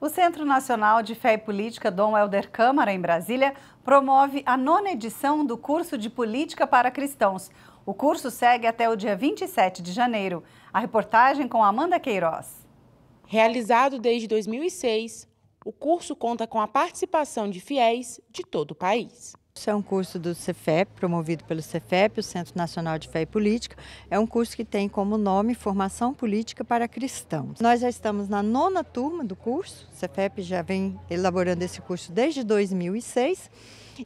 O Centro Nacional de Fé e Política Dom Helder Câmara, em Brasília, promove a nona edição do curso de Política para Cristãos. O curso segue até o dia 27 de janeiro. A reportagem com Amanda Queiroz. Realizado desde 2006, o curso conta com a participação de fiéis de todo o país. Isso é um curso do Cefep, promovido pelo Cefep, o Centro Nacional de Fé e Política. É um curso que tem como nome Formação Política para Cristãos. Nós já estamos na nona turma do curso. O Cefep já vem elaborando esse curso desde 2006.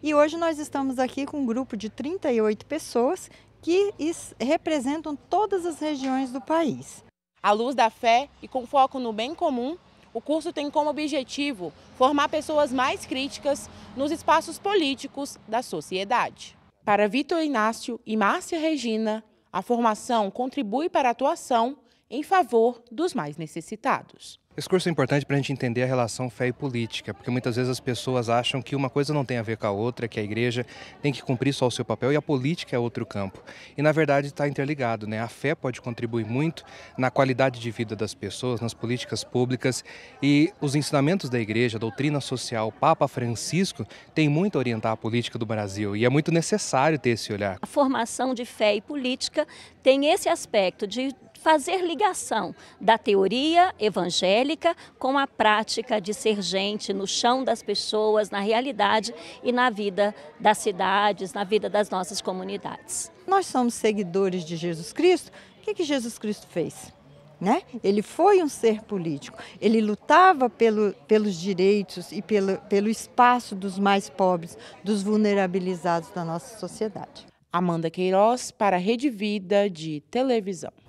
E hoje nós estamos aqui com um grupo de 38 pessoas que representam todas as regiões do país. À luz da fé e com foco no bem comum, o curso tem como objetivo formar pessoas mais críticas nos espaços políticos da sociedade. Para Vitor Inácio e Márcia Regina, a formação contribui para a atuação em favor dos mais necessitados. Esse curso é importante para a gente entender a relação fé e política, porque muitas vezes as pessoas acham que uma coisa não tem a ver com a outra, que a igreja tem que cumprir só o seu papel e a política é outro campo. E na verdade está interligado, né? A fé pode contribuir muito na qualidade de vida das pessoas, nas políticas públicas e os ensinamentos da igreja, a doutrina social, o Papa Francisco tem muito a orientar a política do Brasil e é muito necessário ter esse olhar. A formação de fé e política tem esse aspecto de fazer ligação da teoria evangélica com a prática de ser gente no chão das pessoas, na realidade e na vida das cidades, na vida das nossas comunidades. Nós somos seguidores de Jesus Cristo. O que, que Jesus Cristo fez? Né? Ele foi um ser político. Ele lutava pelo, pelos direitos e pelo, pelo espaço dos mais pobres, dos vulnerabilizados da nossa sociedade. Amanda Queiroz para a Rede Vida de Televisão.